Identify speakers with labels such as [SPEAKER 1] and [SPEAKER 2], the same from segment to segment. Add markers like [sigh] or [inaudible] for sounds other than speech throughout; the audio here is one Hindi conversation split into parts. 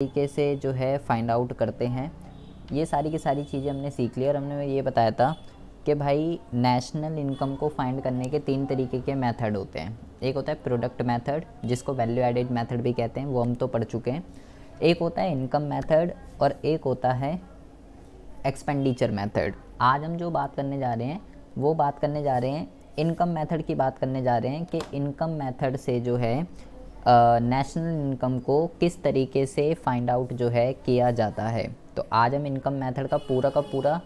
[SPEAKER 1] तरीके से जो है फाइंड आउट करते हैं ये सारी की सारी चीज़ें हमने सीख ली और हमने ये बताया था कि भाई नेशनल इनकम को फाइंड करने के तीन तरीके के मेथड होते हैं एक होता है प्रोडक्ट मेथड जिसको वैल्यू एडेड मेथड भी कहते हैं वो हम तो पढ़ चुके हैं एक होता है इनकम मेथड और एक होता है एक्सपेंडिचर मेथड आज हम जो बात करने जा रहे हैं वो बात करने जा रहे हैं इनकम मेथड की बात करने जा रहे हैं कि इनकम मेथड से जो है नेशनल इनकम को किस तरीके से फाइंड आउट जो है किया जाता है तो आज हम इनकम मेथड का पूरा का पूरा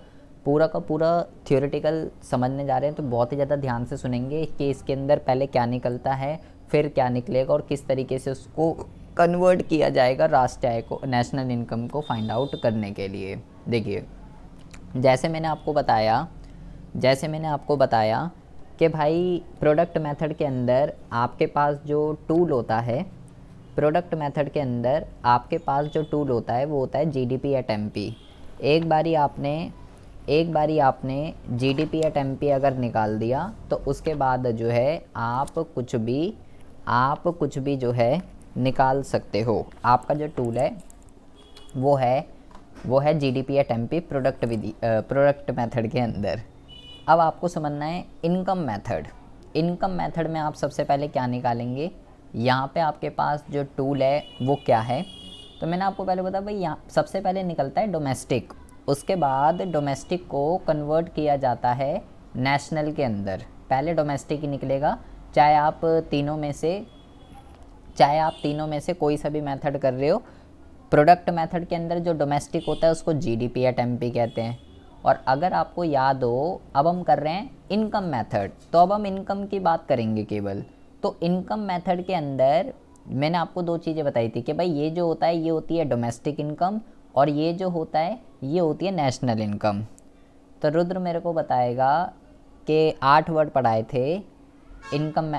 [SPEAKER 1] पूरा का पूरा थियोरिटिकल समझने जा रहे हैं तो बहुत ही ज़्यादा ध्यान से सुनेंगे कि इसके अंदर पहले क्या निकलता है फिर क्या निकलेगा और किस तरीके से उसको कन्वर्ट किया जाएगा राष्ट्र आय को नेशनल इनकम को फाइंड आउट करने के लिए देखिए जैसे मैंने आपको बताया जैसे मैंने आपको बताया कि भाई प्रोडक्ट मेथड के अंदर आपके पास जो टूल होता है प्रोडक्ट मेथड के अंदर आपके पास जो टूल होता है वो होता है G D P at M P एक बारी आपने एक बारी आपने G D P at M P अगर निकाल दिया तो उसके बाद जो है आप कुछ भी आप कुछ भी जो है निकाल सकते हो आपका जो टूल है वो है वो है G D P at M P product विधि प्रोडक्ट मेथड के अंदर अब आपको समझना है इनकम मेथड इनकम मेथड में आप सबसे पहले क्या निकालेंगे यहाँ पे आपके पास जो टूल है वो क्या है तो मैंने आपको पहले बताया भाई यहाँ सबसे पहले निकलता है डोमेस्टिक उसके बाद डोमेस्टिक को कन्वर्ट किया जाता है नेशनल के अंदर पहले डोमेस्टिक ही निकलेगा चाहे आप तीनों में से चाहे आप तीनों में से कोई सा भी मेथड कर रहे हो प्रोडक्ट मेथड के अंदर जो डोमेस्टिक होता है उसको जी डी पी या टेम्पी e कहते हैं और अगर आपको याद हो अब हम कर रहे हैं इनकम मेथड तो अब हम इनकम की बात करेंगे केवल तो इनकम मेथड के अंदर मैंने आपको दो चीज़ें बताई थी कि भाई ये जो होता है ये होती है डोमेस्टिक इनकम और ये जो होता है ये होती है नेशनल इनकम तो रुद्र मेरे को बताएगा कि आठ वर्ड पढ़ाए थे इनकम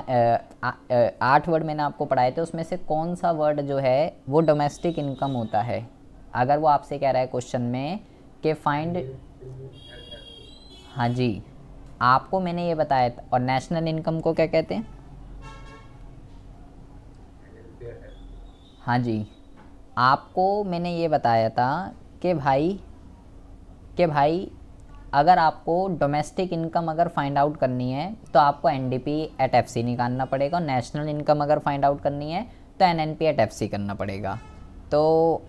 [SPEAKER 1] आठ वर्ड मैंने आपको पढ़ाए थे उसमें से कौन सा वर्ड जो है वो डोमेस्टिक इनकम होता है अगर वो आपसे कह रहा है क्वेश्चन में कि फाइंड हाँ जी आपको मैंने ये बताया था और नेशनल इनकम को क्या कहते हैं हाँ जी आपको मैंने ये बताया था कि भाई कि भाई अगर आपको डोमेस्टिक इनकम अगर फाइंड आउट करनी है तो आपको N D P at F C निकालना पड़ेगा और नेशनल इनकम अगर फाइंड आउट करनी है तो N N P at F C करना पड़ेगा तो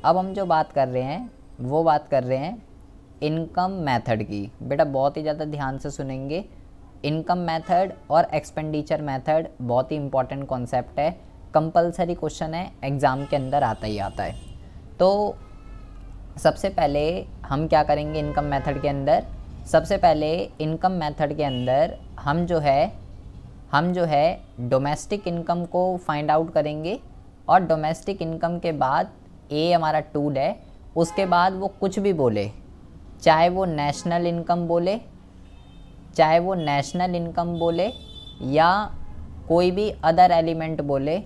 [SPEAKER 1] अब हम जो बात कर रहे हैं वो बात कर रहे हैं इनकम मेथड की बेटा बहुत ही ज़्यादा ध्यान से सुनेंगे इनकम मेथड और एक्सपेंडिचर मेथड बहुत ही इंपॉर्टेंट कॉन्सेप्ट है कंपलसरी क्वेश्चन है एग्ज़ाम के अंदर आता ही आता है तो सबसे पहले हम क्या करेंगे इनकम मेथड के अंदर सबसे पहले इनकम मेथड के अंदर हम जो है हम जो है डोमेस्टिक इनकम को फाइंड आउट करेंगे और डोमेस्टिक इनकम के बाद ए हमारा टूल है उसके बाद वो कुछ भी बोले चाहे वो नेशनल इनकम बोले चाहे वो नेशनल इनकम बोले या कोई भी अदर एलिमेंट बोले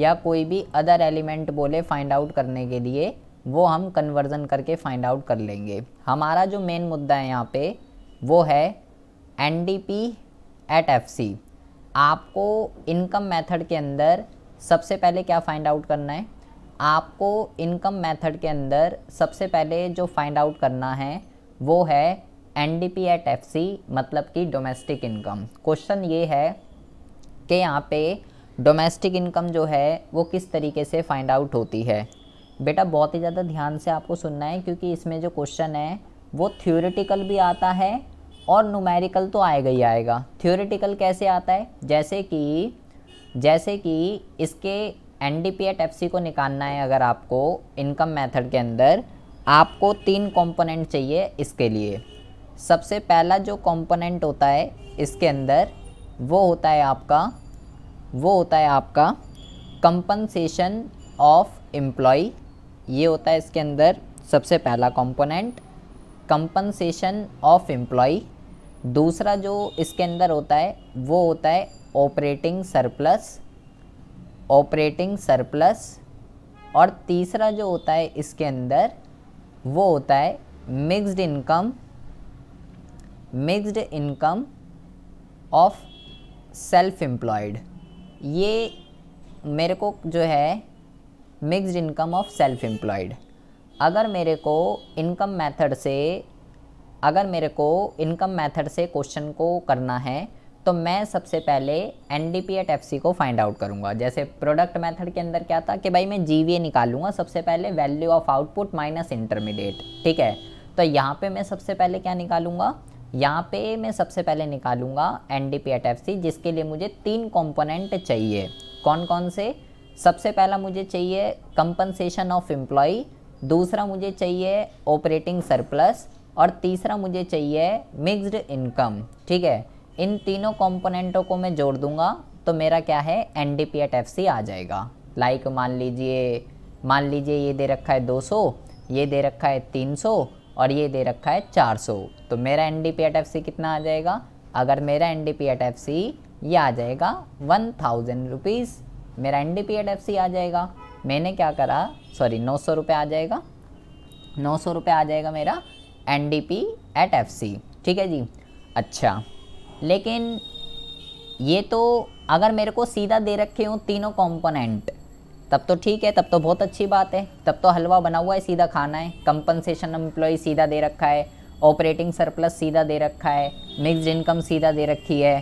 [SPEAKER 1] या कोई भी अदर एलिमेंट बोले फाइंड आउट करने के लिए वो हम कन्वर्जन करके फाइंड आउट कर लेंगे हमारा जो मेन मुद्दा है यहाँ पे वो है N D P at F C आपको इनकम मेथड के अंदर सबसे पहले क्या फाइंड आउट करना है आपको इनकम मेथड के अंदर सबसे पहले जो फाइंड आउट करना है वो है N D P at F C मतलब कि डोमेस्टिक इनकम क्वेश्चन ये है कि यहाँ पे डोमेस्टिक इनकम जो है वो किस तरीके से फाइंड आउट होती है बेटा बहुत ही ज़्यादा ध्यान से आपको सुनना है क्योंकि इसमें जो क्वेश्चन है वो थ्योरेटिकल भी आता है और नुमेरिकल तो आएगा ही आएगा थ्योरेटिकल कैसे आता है जैसे कि जैसे कि इसके N D P at F C को निकालना है अगर आपको इनकम मेथड के अंदर आपको तीन कंपोनेंट चाहिए इसके लिए सबसे पहला जो कंपोनेंट होता है इसके अंदर वो होता है आपका वो होता है आपका कंपनसेशन ऑफ एम्प्लॉय ये होता है इसके अंदर सबसे पहला कंपोनेंट कंपनसेशन ऑफ एम्प्लॉय दूसरा जो इसके अंदर होता है वो होता है ऑपरेटिंग सरप्लस ऑपरेटिंग सरप्लस और तीसरा जो होता है इसके अंदर वो होता है mixed income mixed income of self employed ये मेरे को जो है mixed income of self employed अगर मेरे को इनकम मेथड से अगर मेरे को इनकम मेथड से क्वेश्चन को करना है तो मैं सबसे पहले N D P at F C को फाइंड आउट करूँगा जैसे प्रोडक्ट मेथड के अंदर क्या था कि भाई मैं जी वी ए निकालूंगा सबसे पहले value of output minus intermediate ठीक है तो यहाँ पे मैं सबसे पहले क्या निकालूंगा यहाँ पे मैं सबसे पहले निकालूंगा N D P at F C जिसके लिए मुझे तीन कॉम्पोनेंट चाहिए कौन कौन से सबसे पहला मुझे चाहिए कंपनसेशन ऑफ एम्प्लॉय दूसरा मुझे चाहिए ऑपरेटिंग सरप्लस और तीसरा मुझे चाहिए मिक्सड इनकम ठीक है इन तीनों कंपोनेंटों को मैं जोड़ दूंगा तो मेरा क्या है N D P at F C आ जाएगा लाइक like मान लीजिए मान लीजिए ये दे रखा है 200 ये दे रखा है 300 और ये दे रखा है 400 तो मेरा N D P at F C कितना आ जाएगा अगर मेरा N D P at F C ये आ जाएगा वन थाउजेंड रुपीज़ मेरा N D P at F C आ जाएगा मैंने क्या करा सॉरी नौ सौ रुपये आ जाएगा नौ सौ रुपये आ जाएगा मेरा N D P at F C ठीक है जी अच्छा लेकिन ये तो अगर मेरे को सीधा दे रखे हों तीनों कॉम्पोनेंट तब तो ठीक है तब तो बहुत अच्छी बात है तब तो हलवा बना हुआ है सीधा खाना है कंपनसेशन एम्प्लॉय सीधा दे रखा है ऑपरेटिंग सरप्लस सीधा दे रखा है मिक्सड इनकम सीधा दे रखी है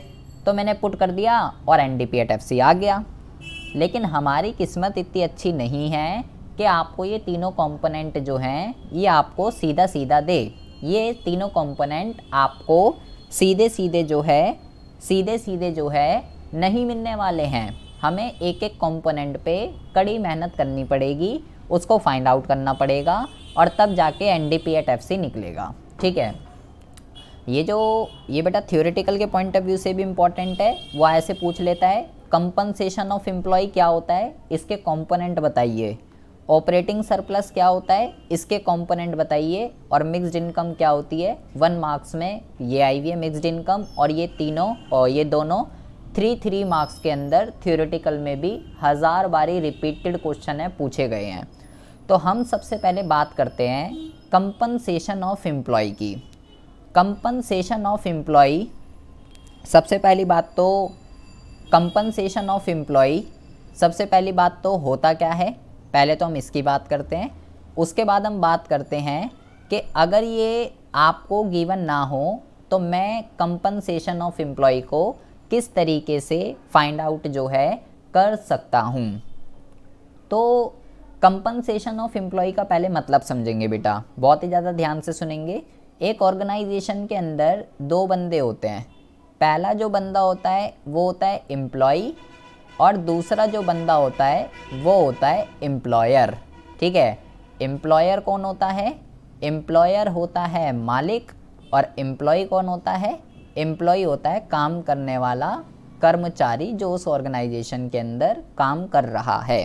[SPEAKER 1] तो मैंने पुट कर दिया और एन डी आ गया लेकिन हमारी किस्मत इतनी अच्छी नहीं है कि आपको ये तीनों कंपोनेंट जो हैं ये आपको सीधा सीधा दे ये तीनों कंपोनेंट आपको सीधे सीधे जो है सीधे सीधे जो है नहीं मिलने वाले हैं हमें एक एक कंपोनेंट पे कड़ी मेहनत करनी पड़ेगी उसको फाइंड आउट करना पड़ेगा और तब जाके N D P at F C निकलेगा ठीक है ये जो ये बेटा थियोरिटिकल के पॉइंट ऑफ व्यू से भी इम्पॉर्टेंट है वो ऐसे पूछ लेता है कंपनसेशन ऑफ एम्प्लॉय क्या होता है इसके कॉम्पोनेंट बताइए ऑपरेटिंग सरप्लस क्या होता है इसके कंपोनेंट बताइए और मिक्स्ड इनकम क्या होती है वन मार्क्स में ये आई हुई है मिक्स्ड इनकम और ये तीनों और ये दोनों थ्री थ्री मार्क्स के अंदर थियोरेटिकल में भी हज़ार बारी रिपीटेड क्वेश्चन है पूछे गए हैं तो हम सबसे पहले बात करते हैं कंपनसेशन ऑफ एम्प्लॉय की कंपनसेशन ऑफ एम्प्लॉय सबसे पहली बात तो कंपनसेशन ऑफ एम्प्लॉय सबसे पहली बात तो होता क्या है पहले तो हम इसकी बात करते हैं उसके बाद हम बात करते हैं कि अगर ये आपको गिवन ना हो तो मैं कंपनसेशन ऑफ एम्प्लॉय को किस तरीके से फाइंड आउट जो है कर सकता हूँ तो कंपनसेशन ऑफ एम्प्लॉय का पहले मतलब समझेंगे बेटा बहुत ही ज़्यादा ध्यान से सुनेंगे एक ऑर्गेनाइजेशन के अंदर दो बंदे होते हैं पहला जो बंदा होता है वो होता है एम्प्लॉय और दूसरा जो बंदा होता है वो होता है एम्प्लॉयर ठीक है एम्प्लॉयर कौन होता है एम्प्लॉयर होता है मालिक और एम्प्लॉय कौन होता है एम्प्लॉय होता है काम करने वाला कर्मचारी जो उस ऑर्गेनाइजेशन के अंदर काम कर रहा है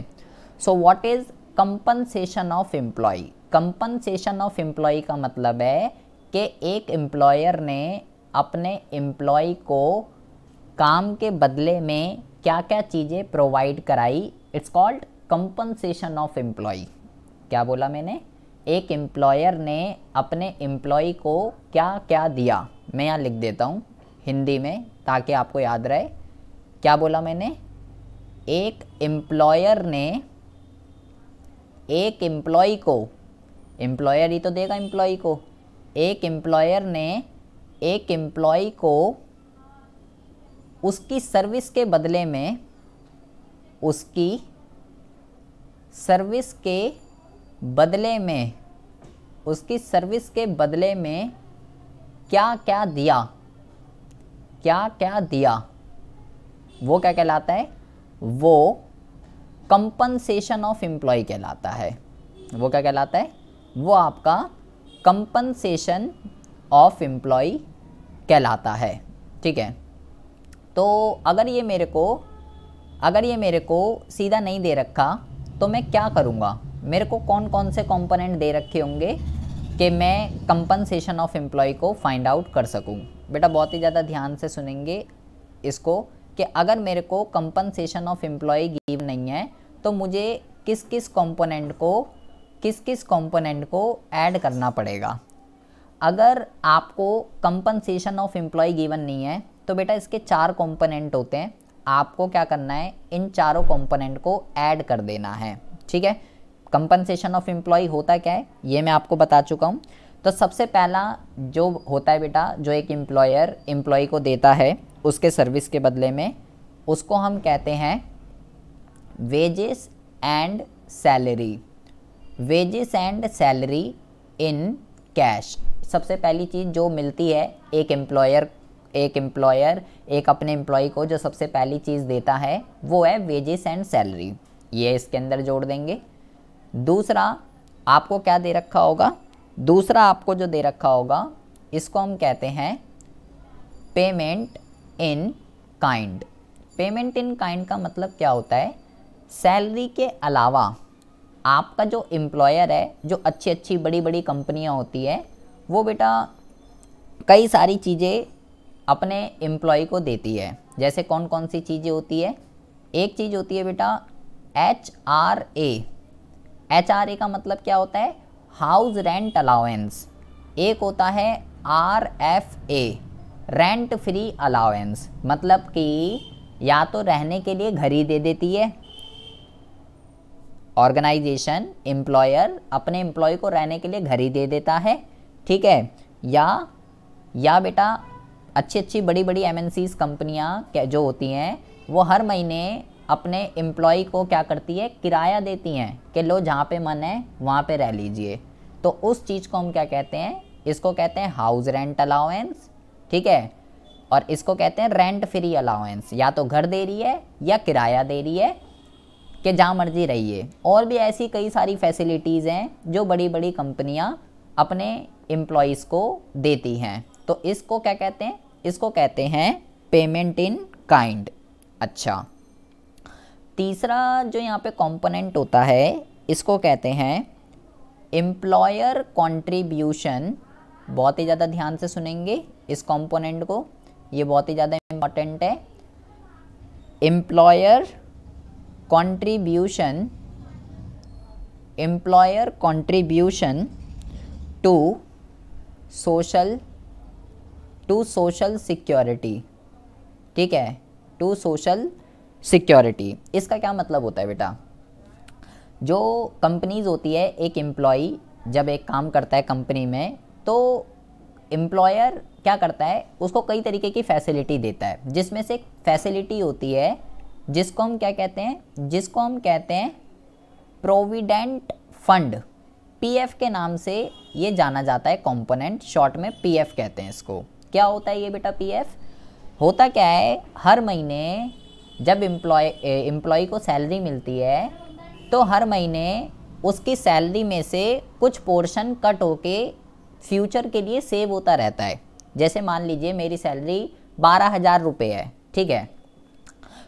[SPEAKER 1] so what is compensation of employ compensation of employ का मतलब है कि एक एम्प्लॉयर ने अपने एम्प्लॉय को काम के बदले में क्या क्या चीज़ें प्रोवाइड कराई it's called compensation of employ क्या बोला मैंने एक एम्प्लॉयर ने अपने एम्प्लॉय को क्या क्या दिया मैं यहाँ लिख देता हूँ हिंदी में ताकि आपको याद रहे क्या बोला मैंने एक एम्प्लॉयर ने एक एम्प्लॉय को एम्प्लॉयर ही तो देगा एम्प्लॉय को एक एम्प्लॉयर ने एक एम्प्लॉय को उसकी सर्विस के बदले में उसकी सर्विस के बदले में उसकी सर्विस के बदले में क्या क्या दिया क्या क्या दिया वो क्या कहलाता है वो कंपनसेशन ऑफ एम्प्लॉय कहलाता है वो क्या कहलाता है वो आपका कंपनसेशन ऑफ एम्प्लॉय कहलाता है ठीक है तो अगर ये मेरे को अगर ये मेरे को सीधा नहीं दे रखा तो मैं क्या करूँगा मेरे को कौन कौन से कंपोनेंट दे रखे होंगे कि मैं कंपनसेशन ऑफ एम्प्लॉय को फाइंड आउट कर सकूँ बेटा बहुत ही ज़्यादा ध्यान से सुनेंगे इसको कि अगर मेरे को कंपनसेशन ऑफ एम्प्लॉय गिव नहीं है तो मुझे किस किस कंपोनेंट को किस किस कंपोनेंट को ऐड करना पड़ेगा अगर आपको कंपनसेशन ऑफ एम्प्लॉय गिवन नहीं है तो बेटा इसके चार कॉम्पोनेंट होते हैं आपको क्या करना है इन चारों कॉम्पोनेंट को ऐड कर देना है ठीक है कंपनसेशन ऑफ एम्प्लॉय होता क्या है ये मैं आपको बता चुका हूँ तो सबसे पहला जो होता है बेटा जो एक एम्प्लॉयर एम्प्लॉय को देता है उसके सर्विस के बदले में उसको हम कहते हैं wages and salary wages and salary in cash सबसे पहली चीज़ जो मिलती है एक एम्प्लॉयर एक एम्प्लॉयर एक अपने एम्प्लॉय को जो सबसे पहली चीज़ देता है वो है वेजेस एंड सैलरी ये इसके अंदर जोड़ देंगे दूसरा आपको क्या दे रखा होगा दूसरा आपको जो दे रखा होगा इसको हम कहते हैं payment in kind payment in kind का मतलब क्या होता है सैलरी के अलावा आपका जो एम्प्लॉयर है जो अच्छी अच्छी बड़ी बड़ी कंपनियां होती है वो बेटा कई सारी चीज़ें अपने एम्प्लॉय को देती है जैसे कौन कौन सी चीज़ें होती है एक चीज़ होती है बेटा H R A H R A का मतलब क्या होता है हाउस रेंट अलाउेंस एक होता है R F A rent free allowance मतलब कि या तो रहने के लिए घर ही दे देती है ऑर्गेनाइजेशन एम्प्लॉयर अपने एम्प्लॉय को रहने के लिए घर ही दे देता है ठीक है या या बेटा अच्छी अच्छी बड़ी बड़ी एम कंपनियाँ जो होती हैं वो हर महीने अपने एम्प्लॉय को क्या करती है किराया देती हैं कि लो जहाँ पे मन है वहाँ पे रह लीजिए तो उस चीज़ को हम क्या कहते हैं इसको कहते हैं हाउस रेंट अलाउंस ठीक है और इसको कहते हैं रेंट फ्री अलाउंस या तो घर दे रही है या किराया दे रही है कि जहाँ मर्जी रहिए और भी ऐसी कई सारी फैसिलिटीज़ हैं जो बड़ी बड़ी कंपनियाँ अपने एम्प्लॉयज़ को देती हैं तो इसको क्या कहते हैं इसको कहते हैं पेमेंट इन काइंड अच्छा तीसरा जो यहाँ पे कंपोनेंट होता है इसको कहते हैं एम्प्लॉयर कंट्रीब्यूशन बहुत ही ज़्यादा ध्यान से सुनेंगे इस कंपोनेंट को ये बहुत ही ज़्यादा इम्पॉर्टेंट है employer contribution employer contribution to social to social security ठीक है टू सोशल सिक्योरिटी इसका क्या मतलब होता है बेटा जो कंपनीज होती है एक एम्प्लॉय जब एक काम करता है कंपनी में तो एम्प्लॉयर क्या करता है उसको कई तरीके की फैसिलिटी देता है जिसमें से एक फैसिलिटी होती है जिसको हम क्या कहते हैं जिसको हम कहते हैं प्रोविडेंट फंड पीएफ के नाम से ये जाना जाता है कंपोनेंट शॉर्ट में पीएफ कहते हैं इसको क्या होता है ये बेटा पीएफ होता क्या है हर महीने जब एम्प्लॉय एम्प्लॉय को सैलरी मिलती है तो हर महीने उसकी सैलरी में से कुछ पोर्शन कट होके फ्यूचर के लिए सेव होता रहता है जैसे मान लीजिए मेरी सैलरी बारह हज़ार रुपये है ठीक है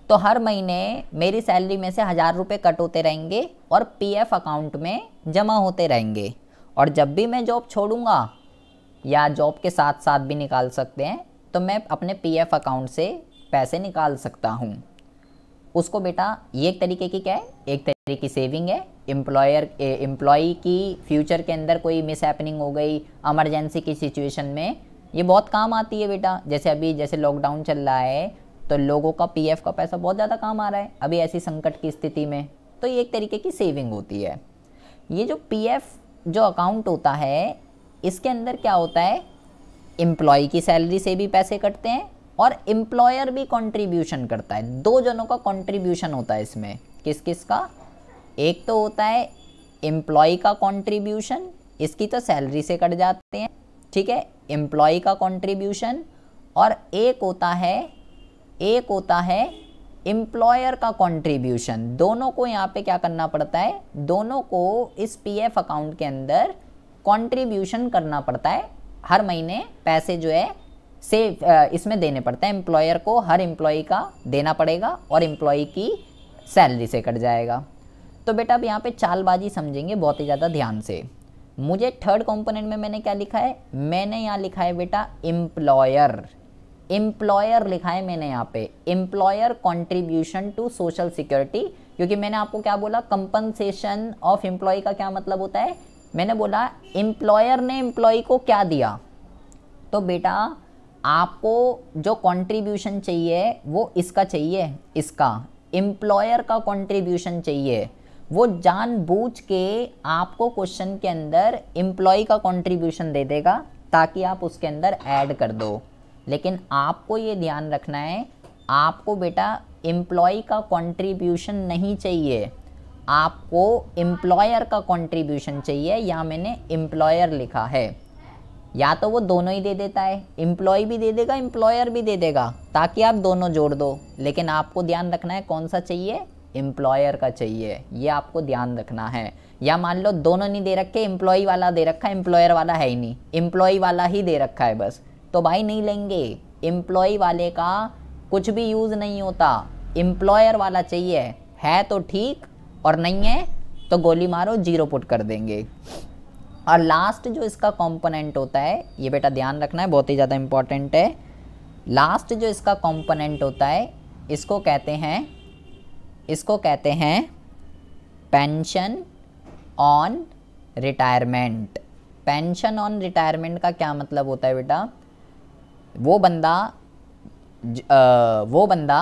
[SPEAKER 1] तो हर महीने मेरी सैलरी में से हज़ार रुपये कट होते रहेंगे और पीएफ अकाउंट में जमा होते रहेंगे और जब भी मैं जॉब छोड़ूंगा या जॉब के साथ साथ भी निकाल सकते हैं तो मैं अपने पीएफ अकाउंट से पैसे निकाल सकता हूँ उसको बेटा ये एक तरीके की क्या है एक तरीके की सेविंग है एम्प्लॉयर एम्प्लॉई की फ्यूचर के अंदर कोई मिस हैपनिंग हो गई एमरजेंसी की सिचुएशन में ये बहुत काम आती है बेटा जैसे अभी जैसे लॉकडाउन चल रहा है तो लोगों का पीएफ का पैसा बहुत ज़्यादा काम आ रहा है अभी ऐसी संकट की स्थिति में तो ये एक तरीके की सेविंग होती है ये जो पीएफ जो अकाउंट होता है इसके अंदर क्या होता है एम्प्लॉय की सैलरी से भी पैसे कटते हैं और एम्प्लॉयर भी कंट्रीब्यूशन करता है दो जनों का कंट्रीब्यूशन होता है इसमें किस किस का एक तो होता है एम्प्लॉय का कंट्रीब्यूशन इसकी तो सैलरी से कट जाते हैं ठीक है एम्प्लॉय का कंट्रीब्यूशन और एक होता है एक होता है एम्प्लॉयर का कंट्रीब्यूशन दोनों को यहाँ पे क्या करना पड़ता है दोनों को इस पीएफ अकाउंट के अंदर कॉन्ट्रीब्यूशन करना पड़ता है हर महीने पैसे जो है से इसमें देने पड़ते हैं एम्प्लॉयर को हर एम्प्लॉय का देना पड़ेगा और एम्प्लॉय की सैलरी से कट जाएगा तो बेटा अब यहाँ पे चालबाजी समझेंगे बहुत ही ज़्यादा ध्यान से मुझे थर्ड कंपोनेंट में मैंने क्या लिखा है मैंने यहाँ लिखा है बेटा एम्प्लॉयर एम्प्लॉयर लिखा है मैंने यहाँ पे employer contribution to social security क्योंकि मैंने आपको क्या बोला कंपनसेशन ऑफ एम्प्लॉय का क्या मतलब होता है मैंने बोला एम्प्लॉयर ने एम्प्लॉय को क्या दिया तो बेटा आपको जो कंट्रीब्यूशन चाहिए वो इसका चाहिए इसका एम्प्लॉयर का कंट्रीब्यूशन चाहिए वो जानबूझ के आपको क्वेश्चन के अंदर एम्प्लॉय का कंट्रीब्यूशन दे देगा ताकि आप उसके अंदर ऐड कर दो लेकिन आपको ये ध्यान रखना है आपको बेटा एम्प्लॉय का कंट्रीब्यूशन नहीं चाहिए आपको एम्प्लॉयर का कंट्रीब्यूशन चाहिए या मैंने एम्प्लॉयर लिखा है या तो वो दोनों ही दे देता है एम्प्लॉय भी दे देगा एम्प्लॉयर भी दे देगा ताकि आप दोनों जोड़ दो लेकिन आपको ध्यान रखना है कौन सा चाहिए एम्प्लॉयर का चाहिए ये आपको ध्यान रखना है या मान लो दोनों नहीं दे रखे एम्प्लॉय वाला दे रखा है एम्प्लॉयर वाला है ही नहीं एम्प्लॉय वाला ही दे रखा है बस तो भाई नहीं लेंगे एम्प्लॉय वाले का कुछ भी यूज़ नहीं होता एम्प्लॉयर वाला चाहिए है तो ठीक और नहीं है तो गोली मारो जीरो पुट कर देंगे और लास्ट जो इसका कॉम्पोनेंट होता है ये बेटा ध्यान रखना है बहुत ही ज़्यादा इम्पॉर्टेंट है लास्ट जो इसका कॉम्पोनेंट होता है इसको कहते हैं इसको कहते हैं pension on retirement pension on retirement का क्या मतलब होता है बेटा वो बंदा ज, आ, वो बंदा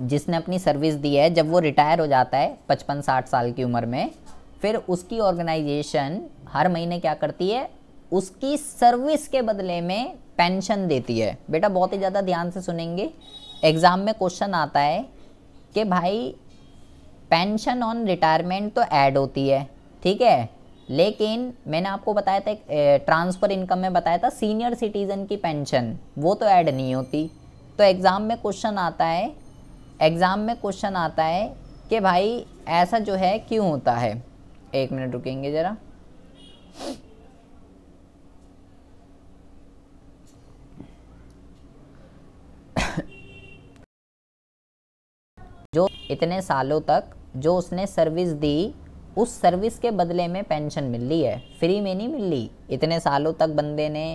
[SPEAKER 1] जिसने अपनी सर्विस दी है जब वो रिटायर हो जाता है पचपन साठ साल की उम्र में फिर उसकी ऑर्गेनाइजेशन हर महीने क्या करती है उसकी सर्विस के बदले में पेंशन देती है बेटा बहुत ही ज़्यादा ध्यान से सुनेंगे एग्ज़ाम में क्वेश्चन आता है कि भाई पेंशन ऑन रिटायरमेंट तो ऐड होती है ठीक है लेकिन मैंने आपको बताया था ट्रांसफ़र इनकम में बताया था सीनियर सिटीज़न की पेंशन वो तो ऐड नहीं होती तो एग्ज़ाम में क्वेश्चन आता है एग्ज़ाम में क्वेश्चन आता है कि भाई ऐसा जो है क्यों होता है एक मिनट रुकेंगे ज़रा जो इतने सालों तक जो उसने सर्विस दी उस सर्विस के बदले में पेंशन मिल रही है फ्री में नहीं मिल रही इतने सालों तक बंदे ने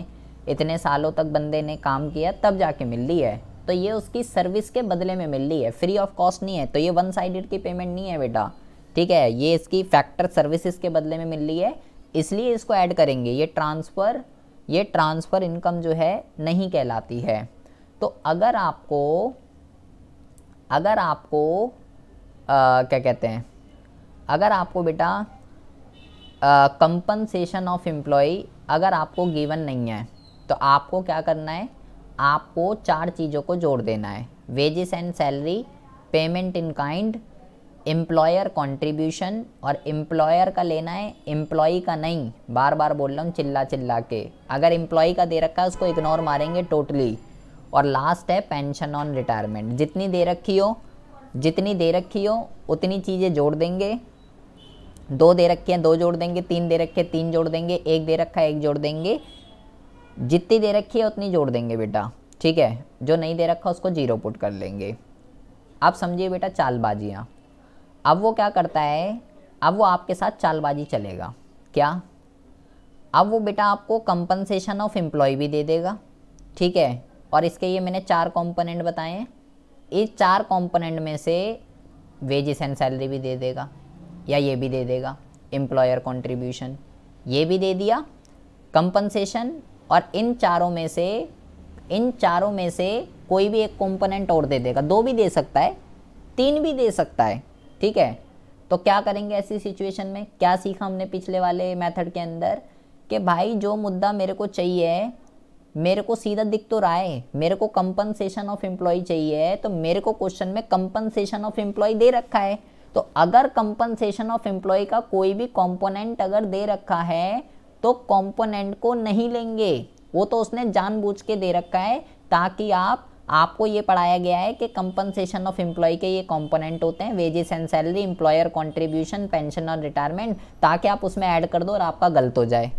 [SPEAKER 1] इतने सालों तक बंदे ने काम किया तब जाके मिल रही है तो ये उसकी सर्विस के बदले में मिल रही है फ्री ऑफ कॉस्ट नहीं है तो ये वन साइडेड की पेमेंट नहीं है बेटा ठीक है ये इसकी फैक्टर सर्विसेज के बदले में मिल रही है इसलिए इसको ऐड करेंगे ये ट्रांसफ़र ये ट्रांसफ़र इनकम जो है नहीं कहलाती है तो अगर आपको अगर आपको आ, क्या कहते हैं अगर आपको बेटा कंपनसेशन ऑफ एम्प्लॉय अगर आपको गिवन नहीं है तो आपको क्या करना है आपको चार चीज़ों को जोड़ देना है wages and salary payment in kind employer contribution और एम्प्लॉयर का लेना है एम्प्लॉई का नहीं बार बार बोल रहा हूँ चिल्ला चिल्ला के अगर एम्प्लॉई का दे रखा है उसको इग्नोर मारेंगे टोटली और लास्ट है पेंशन ऑन रिटायरमेंट जितनी दे रखी हो जितनी दे रखी हो उतनी चीज़ें जोड़ देंगे दो दे रखी हैं दो जोड़ देंगे तीन दे रखे तीन जोड़ देंगे एक दे रखा है एक जोड़ देंगे जितनी दे रखी है उतनी जोड़ देंगे बेटा ठीक है जो नहीं दे रखा उसको जीरो पुट कर लेंगे आप समझिए बेटा चालबाजियाँ अब वो क्या करता है अब वो आपके साथ चालबाजी चलेगा क्या अब वो बेटा आपको कंपनसेशन ऑफ एम्प्लॉय भी दे देगा ठीक है और इसके ये मैंने चार कंपोनेंट बताए हैं इस चार कंपोनेंट में से वेजिस एंड सैलरी भी दे देगा या ये भी दे देगा एम्प्लॉयर कंट्रीब्यूशन ये भी दे दिया कंपनसेशन और इन चारों में से इन चारों में से कोई भी एक कंपोनेंट और दे देगा दो भी दे सकता है तीन भी दे सकता है ठीक है तो क्या करेंगे ऐसी सिचुएशन में क्या सीखा हमने पिछले वाले मेथड के अंदर कि भाई जो मुद्दा मेरे को चाहिए मेरे को सीधा दिख तो रहा है मेरे को कंपनसेशन ऑफ एम्प्लॉय चाहिए तो मेरे को क्वेश्चन में कंपनसेशन ऑफ एम्प्लॉय दे रखा है तो अगर कंपनसेशन ऑफ एम्प्लॉय का कोई भी कंपोनेंट अगर दे रखा है तो कॉम्पोनेंट को नहीं लेंगे वो तो उसने जानबूझ के दे रखा है ताकि आप आपको ये पढ़ाया गया है कि कंपनसेशन ऑफ एम्प्लॉय के ये कंपोनेंट होते हैं wages and salary employer contribution pension और रिटायरमेंट ताकि आप उसमें ऐड कर दो और आपका गलत हो जाए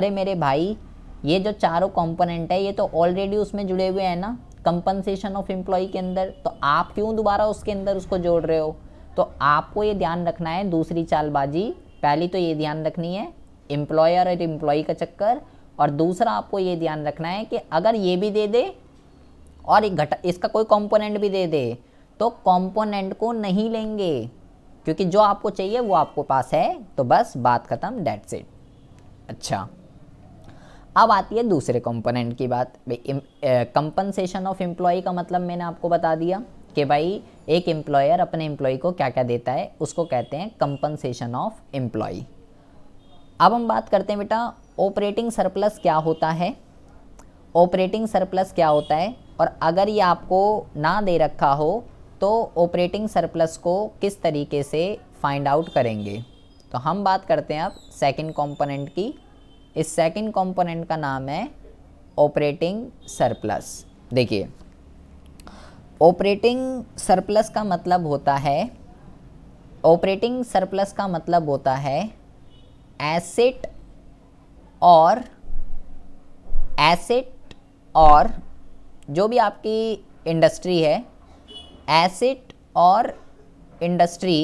[SPEAKER 1] अरे मेरे भाई ये जो चारों कंपोनेंट है ये तो ऑलरेडी उसमें जुड़े हुए हैं ना कंपनसेशन ऑफ एम्प्लॉय के अंदर तो आप क्यों दोबारा उसके अंदर उसको जोड़ रहे हो तो आपको ये ध्यान रखना है दूसरी चालबाजी पहली तो ये ध्यान रखनी है एम्प्लॉयर और एम्प्लॉय का चक्कर और दूसरा आपको ये ध्यान रखना है कि अगर ये भी दे दे और एक घटा इसका कोई कंपोनेंट भी दे दे तो कंपोनेंट को नहीं लेंगे क्योंकि जो आपको चाहिए वो आपको पास है तो बस बात ख़त्म डेट इट अच्छा अब आती है दूसरे कंपोनेंट की बात कंपनसेशन ऑफ एम्प्लॉय का मतलब मैंने आपको बता दिया कि भाई एक एम्प्लॉयर अपने एम्प्लॉय को क्या क्या देता है उसको कहते हैं कंपनसेशन ऑफ एम्प्लॉय अब हम बात करते हैं बेटा ऑपरेटिंग सरप्लस क्या होता है ऑपरेटिंग सरप्लस क्या होता है और अगर ये आपको ना दे रखा हो तो ऑपरेटिंग सरप्लस को किस तरीके से फाइंड आउट करेंगे तो हम बात करते हैं अब सेकंड कंपोनेंट की इस सेकंड कंपोनेंट का नाम है ऑपरेटिंग सरप्लस देखिए ऑपरेटिंग सरप्लस का मतलब होता है ऑपरेटिंग सरप्लस का मतलब होता है एसेट और एसेट और जो भी आपकी इंडस्ट्री है एसेट और इंडस्ट्री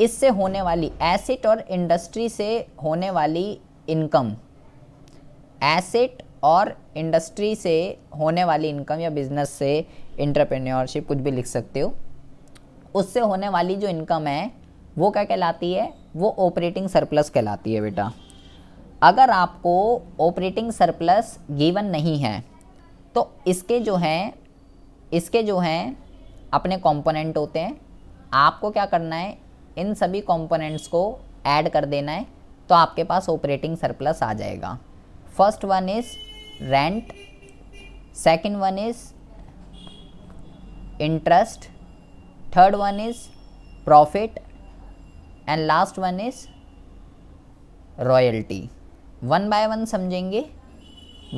[SPEAKER 1] इससे होने वाली एसेट और इंडस्ट्री से होने वाली इनकम एसेट और इंडस्ट्री से होने वाली इनकम या बिजनेस से इंटरप्रेन्योरशिप कुछ भी लिख सकते हो उससे होने वाली जो इनकम है वो क्या कहलाती है वो ऑपरेटिंग सरप्लस कहलाती है बेटा अगर आपको ऑपरेटिंग सरप्लस गिवन नहीं है तो इसके जो हैं इसके जो हैं अपने कंपोनेंट होते हैं आपको क्या करना है इन सभी कंपोनेंट्स को ऐड कर देना है तो आपके पास ऑपरेटिंग सरप्लस आ जाएगा first one is rent second one is interest third one is profit and last one is royalty one by one समझेंगे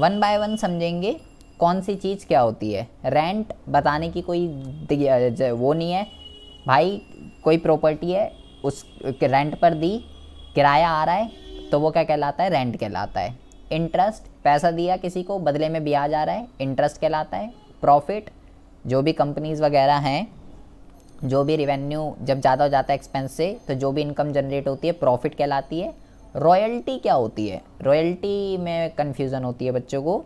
[SPEAKER 1] वन बाय वन समझेंगे कौन सी चीज़ क्या होती है रेंट बताने की कोई वो नहीं है भाई कोई प्रॉपर्टी है उस रेंट पर दी किराया आ रहा है तो वो क्या कहलाता है रेंट कहलाता है इंटरेस्ट पैसा दिया किसी को बदले में ब्याज आ रहा है इंटरेस्ट कहलाता है प्रॉफिट जो भी कंपनीज़ वगैरह हैं जो भी रिवेन्यू जब ज़्यादा हो जाता है एक्सपेंस से तो जो भी इनकम जनरेट होती है प्रॉफिट कहलाती है रॉयल्टी क्या होती है रॉयल्टी में कन्फ्यूज़न होती है बच्चों को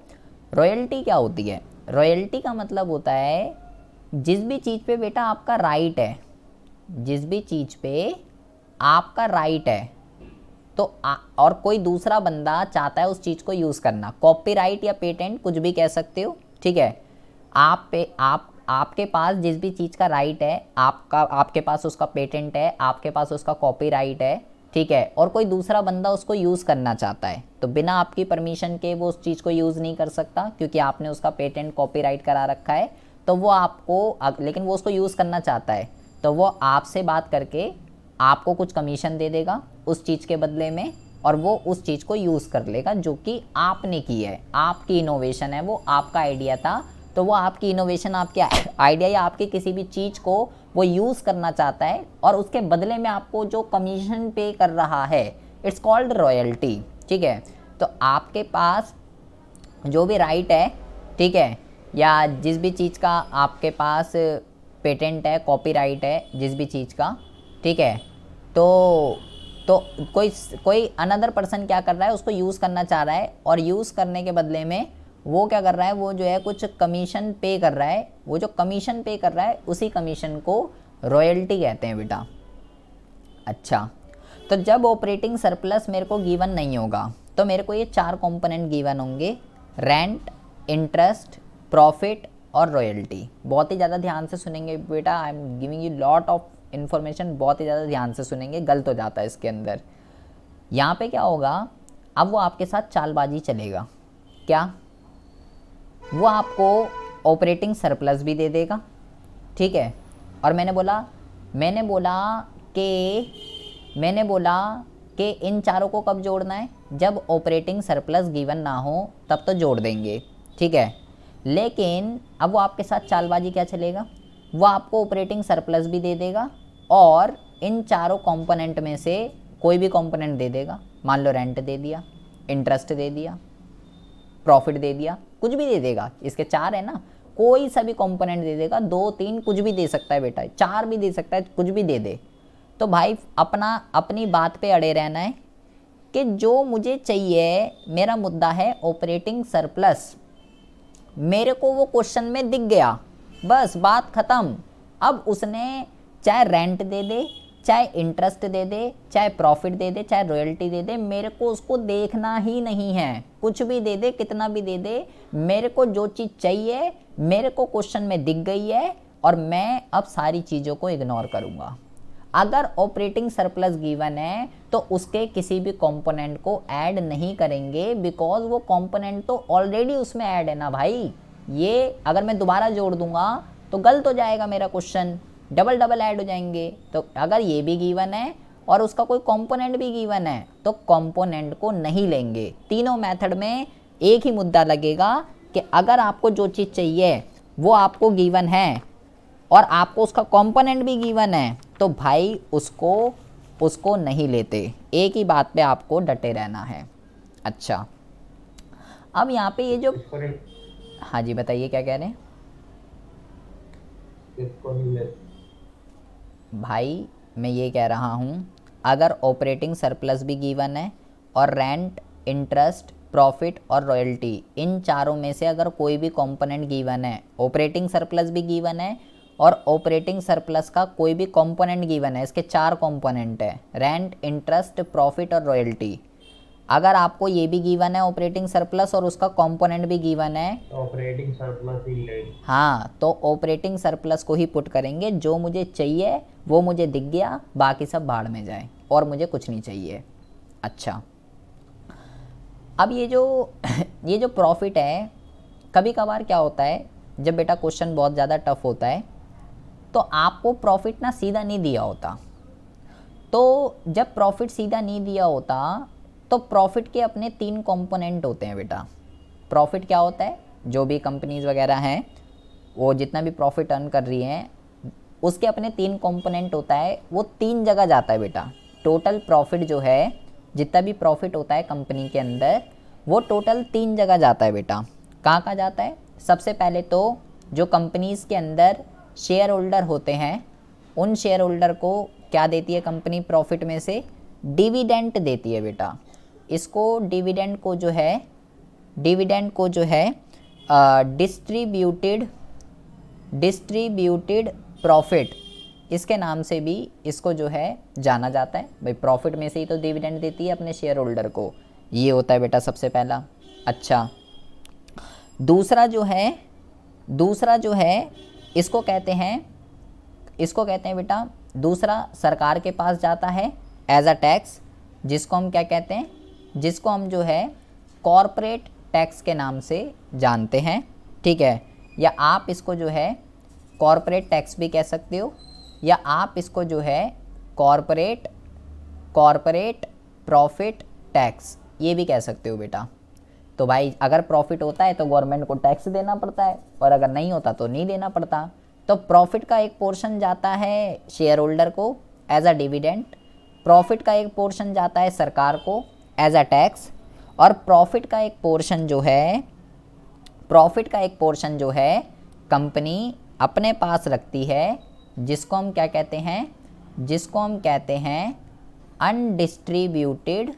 [SPEAKER 1] रॉयल्टी क्या होती है रॉयल्टी का मतलब होता है जिस भी चीज़ पे बेटा आपका राइट है जिस भी चीज़ पे आपका राइट है तो आ, और कोई दूसरा बंदा चाहता है उस चीज़ को यूज़ करना कॉपीराइट या पेटेंट कुछ भी कह सकते हो ठीक है आप पे आप आपके पास जिस भी चीज़ का राइट है आपका आपके पास उसका पेटेंट है आपके पास उसका राइट है ठीक है और कोई दूसरा बंदा उसको यूज़ करना चाहता है तो बिना आपकी परमिशन के वो उस चीज़ को यूज़ नहीं कर सकता क्योंकि आपने उसका पेटेंट कॉपीराइट करा रखा है तो वो आपको लेकिन वो उसको यूज़ करना चाहता है तो वो आपसे बात करके आपको कुछ कमीशन दे देगा उस चीज़ के बदले में और वो उस चीज़ को यूज़ कर लेगा जो कि आपने की है आपकी इनोवेशन है वो आपका आइडिया था तो वो आपकी इनोवेशन आपके आइडिया या आपके किसी भी चीज़ को वो यूज़ करना चाहता है और उसके बदले में आपको जो कमीशन पे कर रहा है इट्स कॉल्ड रॉयल्टी ठीक है तो आपके पास जो भी राइट है ठीक है या जिस भी चीज़ का आपके पास पेटेंट है कॉपीराइट है जिस भी चीज़ का ठीक है तो तो कोई कोई अनदर पर्सन क्या कर रहा है उसको यूज़ करना चाह रहा है और यूज़ करने के बदले में वो क्या कर रहा है वो जो है कुछ कमीशन पे कर रहा है वो जो कमीशन पे कर रहा है उसी कमीशन को रॉयल्टी कहते हैं बेटा अच्छा तो जब ऑपरेटिंग सरप्लस मेरे को गिवन नहीं होगा तो मेरे को ये चार कंपोनेंट गिवन होंगे रेंट इंटरेस्ट प्रॉफिट और रॉयल्टी बहुत ही ज़्यादा ध्यान से सुनेंगे बेटा I am giving you lot of information बहुत ही ज़्यादा ध्यान से सुनेंगे गलत हो जाता है इसके अंदर यहाँ पे क्या होगा अब वो आपके साथ चालबाजी चलेगा क्या वो आपको ऑपरेटिंग सरप्लस भी दे देगा ठीक है और मैंने बोला मैंने बोला कि मैंने बोला कि इन चारों को कब जोड़ना है जब ऑपरेटिंग सरप्लस गिवन ना हो तब तो जोड़ देंगे ठीक है लेकिन अब वो आपके साथ चालबाजी क्या चलेगा वो आपको ऑपरेटिंग सरप्लस भी दे देगा और इन चारों कंपोनेंट में से कोई भी कंपोनेंट दे देगा मान लो रेंट दे दिया इंटरेस्ट दे दिया प्रॉफिट दे दिया कुछ भी दे देगा इसके चार है ना कोई सा भी कॉम्पोनेंट दे देगा दो तीन कुछ भी दे सकता है बेटा चार भी दे सकता है कुछ भी दे दे तो भाई अपना अपनी बात पे अड़े रहना है कि जो मुझे चाहिए मेरा मुद्दा है ऑपरेटिंग सरप्लस मेरे को वो क्वेश्चन में दिख गया बस बात ख़त्म अब उसने चाहे रेंट दे दे चाहे इंटरेस्ट दे दे चाहे प्रॉफिट दे दे चाहे रॉयल्टी दे दे मेरे को उसको देखना ही नहीं है कुछ भी दे दे कितना भी दे दे मेरे को जो चीज़ चाहिए मेरे को क्वेश्चन में दिख गई है और मैं अब सारी चीज़ों को इग्नोर करूँगा अगर ऑपरेटिंग सरप्लस गिवन है तो उसके किसी भी कंपोनेंट को ऐड नहीं करेंगे बिकॉज वो कंपोनेंट तो ऑलरेडी उसमें ऐड है ना भाई ये अगर मैं दोबारा जोड़ दूंगा तो गलत हो जाएगा मेरा क्वेश्चन डबल डबल ऐड हो जाएंगे तो अगर ये भी गीवन है और उसका कोई कंपोनेंट भी गिवन है तो कंपोनेंट को नहीं लेंगे तीनों मेथड में एक ही मुद्दा लगेगा कि अगर आपको जो चीज़ चाहिए वो आपको गिवन है और आपको उसका कंपोनेंट भी गीवन है तो भाई उसको उसको नहीं लेते एक ही बात पे आपको डटे रहना है अच्छा अब यहाँ पे ये जो हाँ जी बताइए क्या कह रहे हैं भाई मैं ये कह रहा हूँ अगर ऑपरेटिंग सरप्लस भी गिवन है और रेंट इंटरेस्ट प्रॉफिट और रॉयल्टी इन चारों में से अगर कोई भी कंपोनेंट गिवन है ऑपरेटिंग सरप्लस भी गिवन है और ऑपरेटिंग सरप्लस का कोई भी कंपोनेंट गिवन है इसके चार कंपोनेंट है रेंट इंटरेस्ट प्रॉफिट और रॉयल्टी अगर आपको ये भी गिवन है ऑपरेटिंग सरप्लस और उसका कंपोनेंट भी गिवन है ऑपरेटिंग सरप्लस ही हाँ तो ऑपरेटिंग सरप्लस को ही पुट करेंगे जो मुझे चाहिए वो मुझे दिख गया बाकी सब बाढ़ में जाए और मुझे कुछ नहीं चाहिए अच्छा अब ये जो [laughs] ये जो प्रॉफिट है कभी कभार क्या होता है जब बेटा क्वेश्चन बहुत ज़्यादा टफ होता है तो आपको प्रॉफिट ना सीधा नहीं दिया होता तो जब प्रॉफिट सीधा नहीं दिया होता तो प्रॉफिट के अपने तीन कंपोनेंट होते हैं बेटा प्रॉफिट क्या होता है जो भी कंपनीज़ वगैरह हैं वो जितना भी प्रॉफिट अर्न कर रही हैं उसके अपने तीन कंपोनेंट होता है वो तीन जगह जाता है बेटा टोटल प्रॉफिट जो है जितना भी प्रॉफिट होता है कंपनी के अंदर वो टोटल तीन जगह जाता है बेटा कहाँ कहाँ जाता है सबसे पहले तो जो कंपनीज़ के अंदर शेयर होल्डर होते हैं उन शेयर होल्डर को क्या देती है कंपनी प्रॉफिट में से डिविडेंट देती है बेटा इसको डिविडेंड को जो है डिविडेंड को जो है डिस्ट्रीब्यूटेड डिस्ट्रीब्यूटेड प्रॉफिट इसके नाम से भी इसको जो है जाना जाता है भाई प्रॉफिट में से ही तो डिविडेंड देती है अपने शेयर होल्डर को ये होता है बेटा सबसे पहला अच्छा दूसरा जो है दूसरा जो है इसको कहते हैं इसको कहते हैं बेटा दूसरा सरकार के पास जाता है एज अ टैक्स जिसको हम क्या कहते हैं जिसको हम जो है कॉरपोरेट टैक्स के नाम से जानते हैं ठीक है या आप इसको जो है कॉरपोरेट टैक्स भी कह सकते हो या आप इसको जो है कॉरपोरेट कॉरपोरेट प्रॉफिट टैक्स ये भी कह सकते हो बेटा तो भाई अगर प्रॉफिट होता है तो गवर्नमेंट को टैक्स देना पड़ता है और अगर नहीं होता तो नहीं देना पड़ता तो प्रॉफिट का एक पोर्शन जाता है शेयर होल्डर को एज अ डिविडेंट प्रॉफिट का एक पोर्शन जाता है सरकार को एज अ टैक्स और प्रॉफिट का एक पोर्शन जो है प्रॉफिट का एक पोर्शन जो है कंपनी अपने पास रखती है जिसको हम क्या कहते हैं जिसको हम कहते हैं undistributed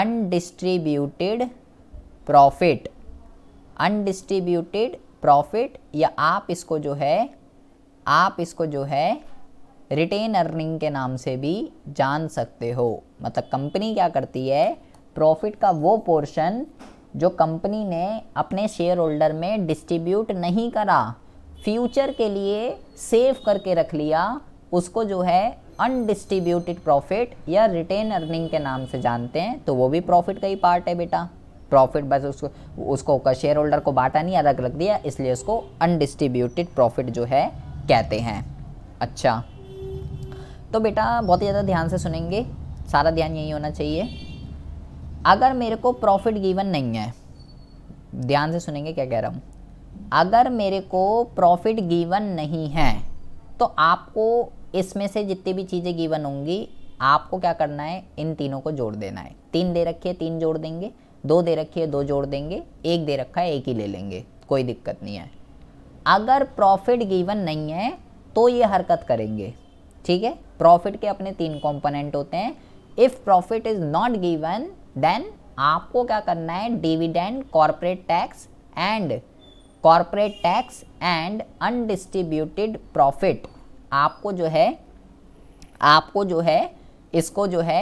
[SPEAKER 1] undistributed profit undistributed profit या आप इसको जो है आप इसको जो है रिटेन अर्निंग के नाम से भी जान सकते हो मतलब कंपनी क्या करती है प्रॉफिट का वो पोर्शन जो कंपनी ने अपने शेयर होल्डर में डिस्ट्रीब्यूट नहीं करा फ्यूचर के लिए सेव करके रख लिया उसको जो है अनडिस्ट्रीब्यूटेड प्रॉफिट या रिटेन अर्निंग के नाम से जानते हैं तो वो भी प्रॉफिट का ही पार्ट है बेटा प्रॉफिट बस उसको उसको शेयर होल्डर को बांटा नहीं अलग रख दिया इसलिए उसको अनडिस्ट्रीब्यूटेड प्रॉफिट जो है कहते हैं अच्छा तो बेटा बहुत ही ज़्यादा ध्यान से सुनेंगे सारा ध्यान यही होना चाहिए अगर मेरे को प्रॉफिट गिवन नहीं है ध्यान से सुनेंगे क्या कह रहा हूँ अगर मेरे को प्रॉफिट गिवन नहीं है तो आपको इसमें से जितनी भी चीज़ें गिवन होंगी आपको क्या करना है इन तीनों को जोड़ देना है तीन दे रखिए तीन जोड़ देंगे दो दे रखिए दो जोड़ देंगे एक दे रखा है एक ही ले लेंगे कोई दिक्कत नहीं है अगर प्रॉफिट गिवन नहीं है तो ये हरकत करेंगे ठीक है प्रॉफिट के अपने तीन कॉम्पोनेंट होते हैं if profit is not given then आपको क्या करना है dividend corporate tax and corporate tax and undistributed profit आपको जो है आपको जो है इसको जो है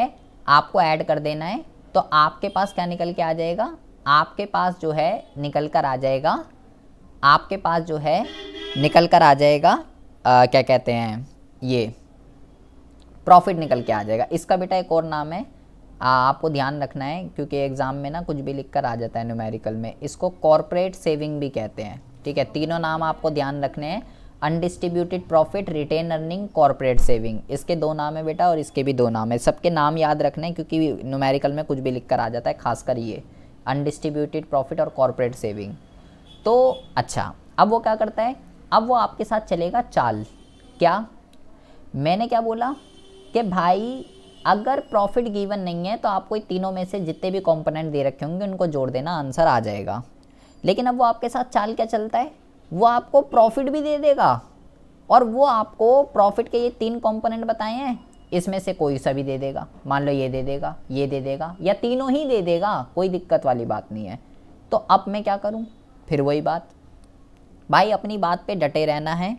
[SPEAKER 1] आपको ऐड कर देना है तो आपके पास क्या निकल के आ जाएगा आपके पास जो है निकल कर आ जाएगा आपके पास जो है निकल कर आ जाएगा आ, क्या कहते हैं ये प्रॉफिट निकल के आ जाएगा इसका बेटा एक और नाम है आ, आपको ध्यान रखना है क्योंकि एग्ज़ाम में ना कुछ भी लिख कर आ जाता है न्यूमेरिकल में इसको कॉरपोरेट सेविंग भी कहते हैं ठीक है तीनों नाम आपको ध्यान रखने हैं undistributed profit retained earning corporate saving इसके दो नाम है बेटा और इसके भी दो नाम है सबके नाम याद रखने हैं क्योंकि न्यूमेरिकल में कुछ भी लिख कर आ जाता है खासकर ये अनडिस्ट्रीब्यूटेड प्रॉफिट और कॉरपोरेट सेविंग तो अच्छा अब वो क्या करता है अब वो आपके साथ चलेगा चाल क्या मैंने क्या बोला कि भाई अगर प्रॉफिट गिवन नहीं है तो आपको तीनों में से जितने भी कॉम्पोनेंट दे रखे होंगे उनको जोड़ देना आंसर आ जाएगा लेकिन अब वो आपके साथ चाल क्या चलता है वो आपको प्रॉफिट भी दे देगा और वो आपको प्रॉफिट के ये तीन कॉम्पोनेंट बताए हैं इसमें से कोई सा भी दे देगा मान लो ये दे देगा ये दे देगा या तीनों ही दे देगा कोई दिक्कत वाली बात नहीं है तो अब मैं क्या करूँ फिर वही बात भाई अपनी बात पे डटे रहना है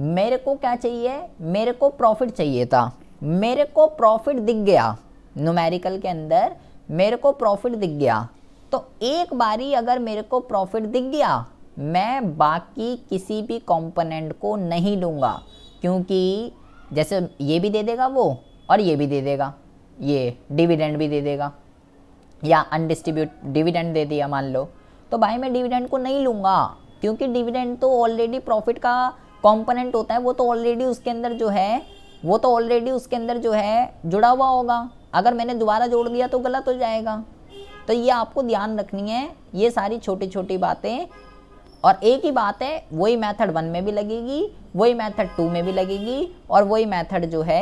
[SPEAKER 1] मेरे को क्या चाहिए मेरे को प्रॉफिट चाहिए था मेरे को प्रॉफिट दिख गया नोमेरिकल के अंदर मेरे को प्रॉफिट दिख गया तो एक बारी अगर मेरे को प्रॉफिट दिख गया मैं बाकी किसी भी कंपोनेंट को नहीं लूँगा क्योंकि जैसे ये भी दे देगा वो और ये भी दे देगा ये डिविडेंड भी दे देगा या अनडिस्ट्रीब्यूट डिविडेंड दे दिया मान लो तो भाई मैं डिविडेंड को नहीं लूँगा क्योंकि डिविडेंड तो ऑलरेडी प्रॉफिट का कंपोनेंट होता है वो तो ऑलरेडी उसके अंदर जो है वो तो ऑलरेडी उसके अंदर जो है जुड़ा हुआ होगा अगर मैंने दोबारा जोड़ दिया तो गलत हो जाएगा तो ये आपको ध्यान रखनी है ये सारी छोटी छोटी बातें और एक ही बात है वही मेथड वन में भी लगेगी वही मेथड टू में भी लगेगी और वही मेथड जो है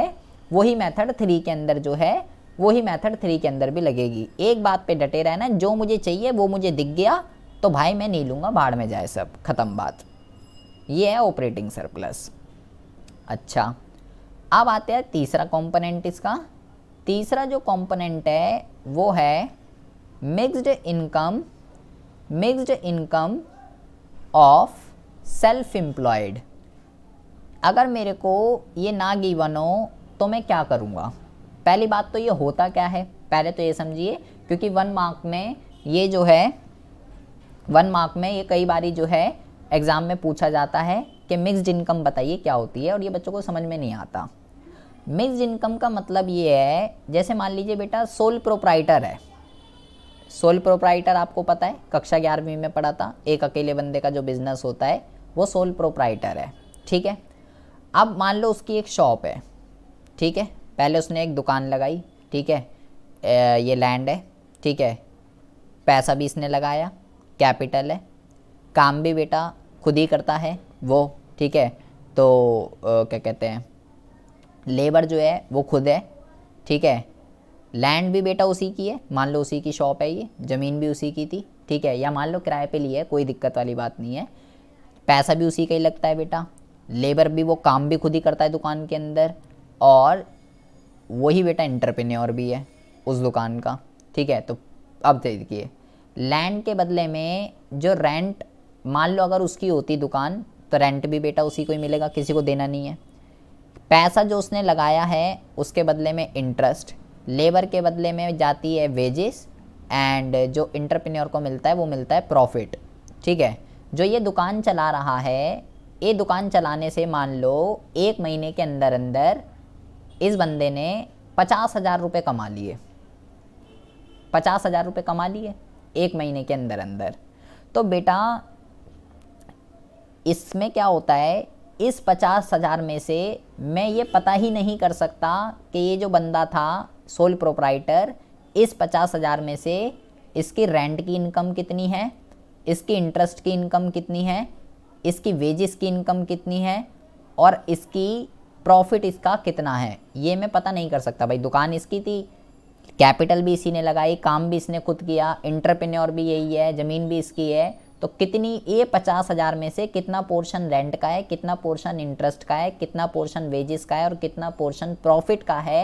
[SPEAKER 1] वही मेथड थ्री के अंदर जो है वही मेथड थ्री के अंदर भी लगेगी एक बात पे डटे रहना जो मुझे चाहिए वो मुझे दिख गया तो भाई मैं नहीं लूँगा बाढ़ में जाए सब ख़त्म बात ये है ऑपरेटिंग सरप्लस अच्छा अब आते हैं तीसरा कंपोनेंट इसका तीसरा जो कंपोनेंट है वो है mixed income mixed income of self employed अगर मेरे को ये ना गिवन हो तो मैं क्या करूँगा पहली बात तो ये होता क्या है पहले तो ये समझिए क्योंकि वन मार्क में ये जो है वन मार्क में ये कई बारी जो है एग्ज़ाम में पूछा जाता है कि मिक्सड इनकम बताइए क्या होती है और ये बच्चों को समझ में नहीं आता मिक्सड इनकम का मतलब ये है जैसे मान लीजिए बेटा सोल प्रोप्राइटर है सोल प्रोप्राइटर आपको पता है कक्षा ग्यारहवीं में पढ़ा था एक अकेले बंदे का जो बिज़नेस होता है वो सोल प्रोप्राइटर है ठीक है अब मान लो उसकी एक शॉप है ठीक है पहले उसने एक दुकान लगाई ठीक है ये लैंड है ठीक है पैसा भी इसने लगाया कैपिटल है काम भी बेटा खुद ही करता है वो ठीक है तो क्या कहते हैं लेबर जो है वो खुद है ठीक है लैंड भी बेटा उसी की है मान लो उसी की शॉप है ये ज़मीन भी उसी की थी ठीक है या मान लो किराए पे लिए कोई दिक्कत वाली बात नहीं है पैसा भी उसी का ही लगता है बेटा लेबर भी वो काम भी खुद ही करता है दुकान के अंदर और वही बेटा इंटरप्रेन्योर भी है उस दुकान का ठीक है तो अब देखिए लैंड के बदले में जो रेंट मान लो अगर उसकी होती दुकान तो रेंट भी बेटा उसी को ही मिलेगा किसी को देना नहीं है पैसा जो उसने लगाया है उसके बदले में इंटरेस्ट लेबर के बदले में जाती है वेजेस एंड जो इंटरप्रेन्योर को मिलता है वो मिलता है प्रॉफिट ठीक है जो ये दुकान चला रहा है ये दुकान चलाने से मान लो एक महीने के अंदर अंदर इस बंदे ने पचास हज़ार रुपये कमा लिए पचास हज़ार रुपये कमा लिए एक महीने के अंदर अंदर तो बेटा इसमें क्या होता है इस पचास हज़ार में से मैं ये पता ही नहीं कर सकता कि ये जो बंदा था सोल प्रोप्राइटर इस पचास हज़ार में से इसकी रेंट की इनकम कितनी है इसकी इंटरेस्ट की इनकम कितनी है इसकी वेजेस की इनकम कितनी है और इसकी प्रॉफिट इसका कितना है ये मैं पता नहीं कर सकता भाई दुकान इसकी थी कैपिटल भी इसी ने लगाई काम भी इसने खुद किया इंटरप्रेन्योर भी यही है ज़मीन भी इसकी है तो कितनी ए पचास हज़ार में से कितना पोर्शन रेंट का है कितना पोर्शन इंटरेस्ट का है कितना पोर्शन वेजेस का है और कितना पोर्शन प्रॉफिट का है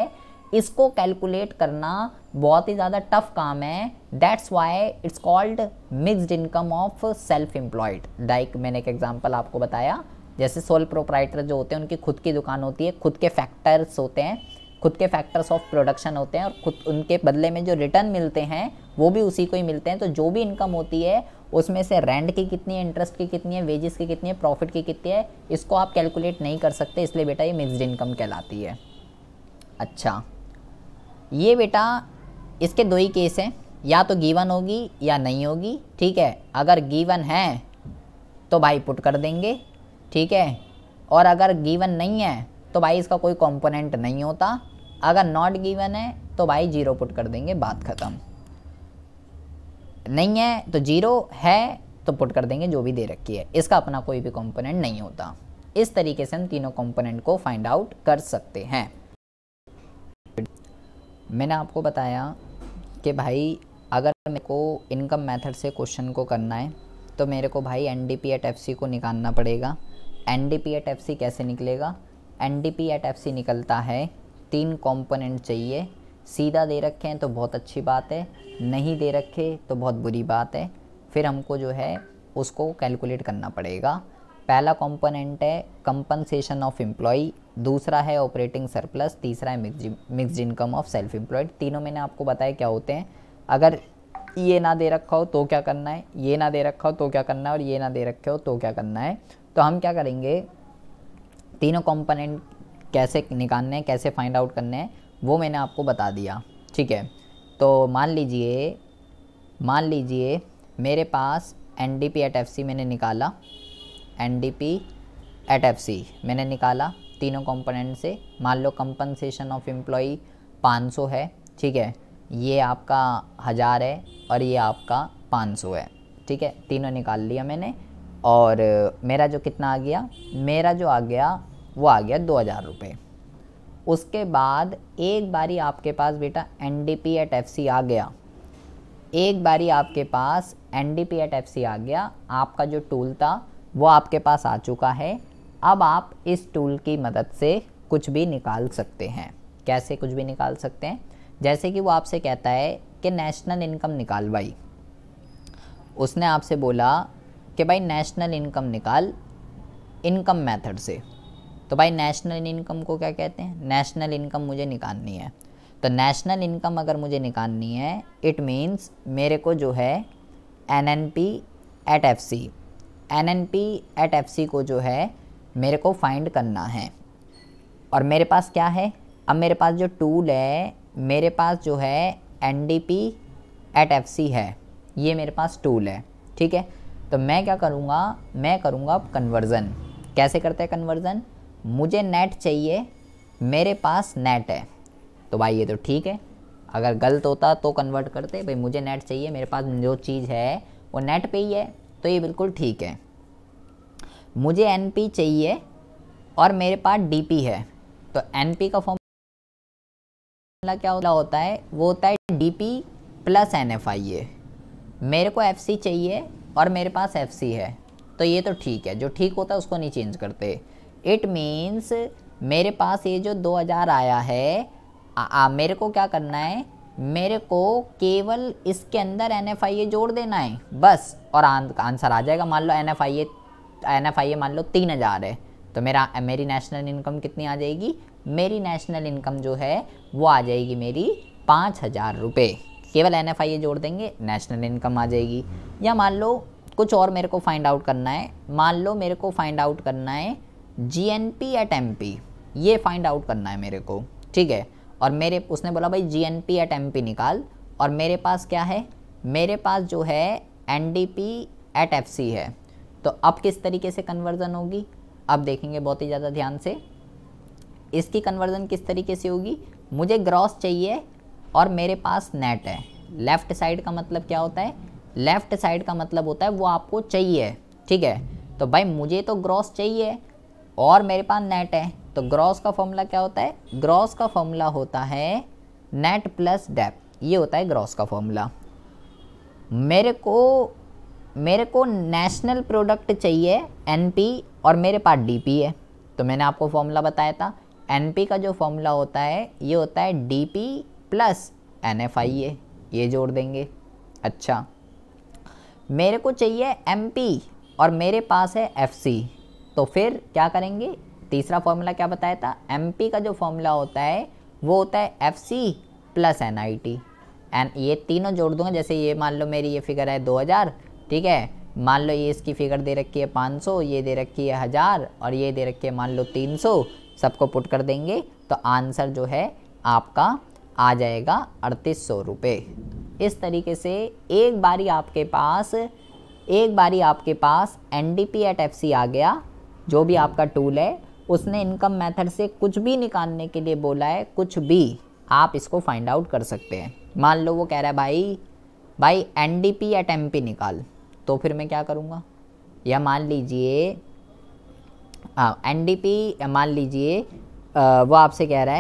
[SPEAKER 1] इसको कैलकुलेट करना बहुत ही ज़्यादा टफ काम है that's why it's called mixed income of self employed like मैंने एक एग्जाम्पल आपको बताया जैसे सोल प्रोपराइटर जो होते हैं उनकी खुद की दुकान होती है खुद के फैक्टर्स होते हैं खुद के फैक्टर्स ऑफ प्रोडक्शन होते हैं और खुद उनके बदले में जो रिटर्न मिलते हैं वो भी उसी को ही मिलते हैं तो जो भी इनकम होती है उसमें से रेंट की कितनी है इंटरेस्ट की कितनी है वेजेस की कितनी है प्रॉफिट की कितनी है इसको आप कैलकुलेट नहीं कर सकते इसलिए बेटा ये मिक्सड इनकम कहलाती है अच्छा ये बेटा इसके दो ही केस हैं या तो गीवन होगी या नहीं होगी ठीक है अगर गीवन है तो भाई पुट कर देंगे ठीक है और अगर गीवन नहीं है तो भाई इसका कोई कंपोनेंट नहीं होता अगर नॉट गीवन है तो भाई जीरो पुट कर देंगे बात ख़त्म नहीं है तो जीरो है तो पुट कर देंगे जो भी दे रखी है इसका अपना कोई भी कंपोनेंट नहीं होता इस तरीके से हम तीनों कंपोनेंट को फाइंड आउट कर सकते हैं मैंने आपको बताया कि भाई अगर मेरे को इनकम मेथड से क्वेश्चन को करना है तो मेरे को भाई N D P at F C को निकालना पड़ेगा N D P at F C कैसे निकलेगा N D P at F C निकलता है तीन कॉम्पोनेंट चाहिए सीधा दे रखे हैं तो बहुत अच्छी बात है नहीं दे रखे तो बहुत बुरी बात है फिर हमको जो है उसको कैलकुलेट करना पड़ेगा पहला कंपोनेंट है कंपनसेशन ऑफ एम्प्लॉई दूसरा है ऑपरेटिंग सरप्लस तीसरा है mixed income of self employed तीनों मैंने आपको बताया क्या होते हैं अगर ये ना दे रखा हो तो क्या करना है ये ना दे रखा हो तो क्या करना है और ये ना दे रखे हो तो क्या करना है तो हम क्या करेंगे तीनों कंपोनेंट कैसे निकालने हैं कैसे फाइंड आउट करने हैं वो मैंने आपको बता दिया ठीक है तो मान लीजिए मान लीजिए मेरे पास N D P at F C मैंने निकाला N D P at F C मैंने निकाला तीनों कंपोनेंट से मान लो कंपनसेशन ऑफ एम्प्लॉई 500 है ठीक है ये आपका हज़ार है और ये आपका 500 है ठीक है तीनों निकाल लिया मैंने और मेरा जो कितना आ गया मेरा जो आ गया वो आ गया दो हज़ार रुपये उसके बाद एक बारी आपके पास बेटा N D P at F C आ गया एक बारी आपके पास N D P at F C आ गया आपका जो टूल था वो आपके पास आ चुका है अब आप इस टूल की मदद से कुछ भी निकाल सकते हैं कैसे कुछ भी निकाल सकते हैं जैसे कि वो आपसे कहता है कि नेशनल इनकम निकाल भाई उसने आपसे बोला कि भाई नेशनल इनकम निकाल इनकम मेथड से तो भाई नेशनल इनकम को क्या कहते हैं नेशनल इनकम मुझे निकालनी है तो नेशनल इनकम अगर मुझे निकालनी है इट मीन्स मेरे को जो है N N P at F C N N P at F C को जो है मेरे को फाइंड करना है और मेरे पास क्या है अब मेरे पास जो टूल है मेरे पास जो है N D P at F C है ये मेरे पास टूल है ठीक है तो मैं क्या करूँगा मैं करूँगा कन्वर्ज़न कैसे करते हैं कन्वर्ज़न मुझे नेट चाहिए मेरे पास नेट है तो भाई ये तो ठीक है अगर गलत होता तो कन्वर्ट करते भाई मुझे नेट चाहिए मेरे पास जो चीज़ है वो नेट पे ही है तो ये बिल्कुल ठीक है मुझे एन चाहिए और मेरे पास डी है तो एन का फॉर्म क्या होता है वो होता है D P plus N F I A मेरे को एफ सी चाहिए और मेरे पास एफ सी है तो ये तो ठीक है जो ठीक होता है उसको नहीं चेंज करते इट मीन्स मेरे पास ये जो 2000 आया है आ, आ, मेरे को क्या करना है मेरे को केवल इसके अंदर एन एफ आई ए जोड़ देना है बस और आंसर आ जाएगा मान लो N F I A N F I A मान लो तीन हज़ार है तो मेरा मेरी नेशनल इनकम कितनी आ जाएगी मेरी नेशनल इनकम जो है वो आ जाएगी मेरी पाँच हज़ार रुपये केवल एन एफ आई ए जोड़ देंगे नेशनल इनकम आ जाएगी या मान लो कुछ और मेरे को फाइंड आउट करना है मान लो मेरे को फाइंड आउट करना है G N P at M P ये फाइंड आउट करना है मेरे को ठीक है और मेरे उसने बोला भाई G N P at M P निकाल और मेरे पास क्या है मेरे पास जो है N D P at F C है तो अब किस तरीके से कन्वर्जन होगी अब देखेंगे बहुत ही ज़्यादा ध्यान से इसकी कन्वर्जन किस तरीके से होगी मुझे ग्रॉस चाहिए और मेरे पास नेट है लेफ़्ट साइड का मतलब क्या होता है लेफ़्ट साइड का मतलब होता है वो आपको चाहिए ठीक है तो भाई मुझे तो ग्रॉस चाहिए और मेरे पास नेट है तो ग्रॉस का फॉर्मूला क्या होता है ग्रॉस का फॉर्मूला होता है नेट प्लस डेप ये होता है ग्रॉस का फॉर्मूला मेरे को मेरे को नेशनल प्रोडक्ट चाहिए एनपी और मेरे पास डीपी है तो मैंने आपको फॉर्मूला बताया था एनपी का जो फॉर्मूला होता है ये होता है डीपी प्लस एनएफआईए ये जोड़ देंगे अच्छा मेरे को चाहिए एमपी और मेरे पास है एफसी तो फिर क्या करेंगे तीसरा फॉर्मूला क्या बताया था एम का जो फॉर्मूला होता है वो होता है F C plus N I T N ये तीनों जोड़ दूंगा जैसे ये मान लो मेरी ये फिगर है दो हज़ार ठीक है मान लो ये इसकी फिगर दे रखी है पाँच सौ ये दे रखी है हज़ार और ये दे रखी है मान लो तीन सौ सबको पुट कर देंगे तो आंसर जो है आपका आ जाएगा अड़तीस सौ रुपये इस तरीके से एक बारी आपके पास एक बारी आपके पास N D P at F C आ गया जो भी आपका टूल है उसने इनकम मेथड से कुछ भी निकालने के लिए बोला है कुछ भी आप इसको फाइंड आउट कर सकते हैं मान लो वो कह रहा है भाई भाई N D P at M P निकाल तो फिर मैं क्या करूँगा या मान लीजिए एन डी पी मान लीजिए वो आपसे कह रहा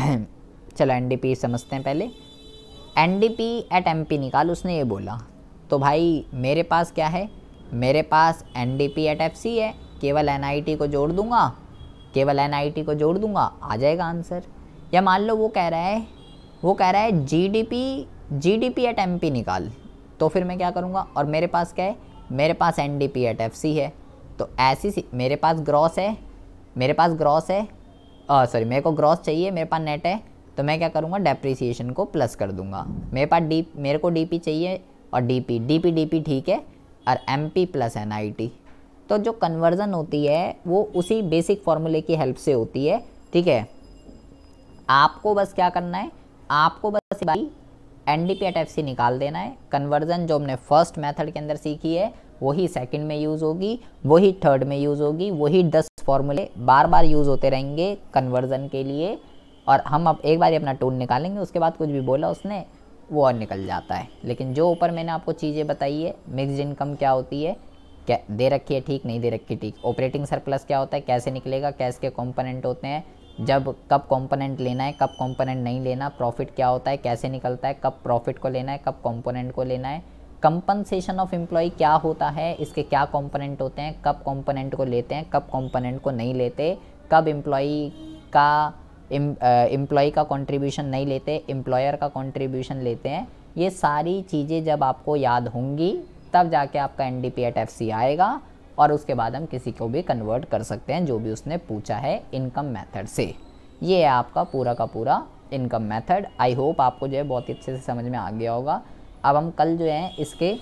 [SPEAKER 1] है [clears throat] चलो एन डी पी समझते हैं पहले N D P at M P निकाल उसने ये बोला तो भाई मेरे पास क्या है मेरे पास N D P at F C है केवल एन को जोड़ दूंगा केवल एन को जोड़ दूंगा आ जाएगा आंसर या मान लो वो कह रहा है वो कह रहा है जीडीपी जीडीपी एट एमपी निकाल तो फिर मैं क्या करूँगा और मेरे पास क्या है मेरे पास एनडीपी एट एफसी है तो ऐसी सी मेरे पास ग्रॉस है मेरे पास ग्रॉस है सॉरी मेरे को ग्रॉस चाहिए मेरे पास नेट है तो मैं क्या करूँगा डेप्रिसिएशन को प्लस कर दूंगा मेरे पास डी मेरे को पी चाहिए और पी डी पी ठीक है और पी प्लस टी तो जो कन्वर्जन होती है वो उसी बेसिक फार्मूले की हेल्प से होती है ठीक है आपको बस क्या करना है आपको बस भाई N D P F C निकाल देना है कन्वर्जन जो हमने फर्स्ट मेथड के अंदर सीखी है वही सेकंड में यूज़ होगी वही थर्ड में यूज़ होगी वही दस फॉर्मूले बार बार यूज़ होते रहेंगे कन्वर्जन के लिए और हम अब एक बार अपना टूल निकालेंगे उसके बाद कुछ भी बोला उसने वो और निकल जाता है लेकिन जो ऊपर मैंने आपको चीज़ें बताई है मिक्सड इनकम क्या होती है क्या दे रखी है ठीक नहीं दे रखी ठीक ऑपरेटिंग सरप्लस क्या होता है कैसे निकलेगा कैश के कॉम्पोनेंट होते हैं जब कब कॉम्पोनेंट लेना है कब कॉम्पोनेंट नहीं लेना प्रॉफिट क्या होता है कैसे निकलता है कब प्रॉफिट को लेना है कब कॉम्पोनेंट को लेना है कंपनसेशन ऑफ एम्प्लॉय क्या होता है इसके क्या कॉम्पोनेंट होते हैं कब कॉम्पोनेंट को लेते हैं कब कॉम्पोनेंट को नहीं लेते कब एम्प्लॉई का एम्प्लॉय का कॉन्ट्रीब्यूशन नहीं लेते एम्प्लॉयर का कॉन्ट्रीब्यूशन लेते हैं ये सारी चीज़ें जब आपको याद होंगी तब जाके आपका N D P at F C आएगा और उसके बाद हम किसी को भी कन्वर्ट कर सकते हैं जो भी उसने पूछा है इनकम मेथड से ये है आपका पूरा का पूरा इनकम मेथड आई होप आपको जो है बहुत ही अच्छे से समझ में आ गया होगा अब हम कल जो है इसके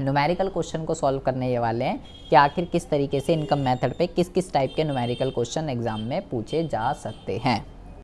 [SPEAKER 1] न्यूमेरिकल क्वेश्चन को सॉल्व करने ये वाले हैं कि आखिर किस तरीके से इनकम मेथड पे किस किस टाइप के न्यूमेरिकल क्वेश्चन एग्ज़ाम में पूछे जा सकते हैं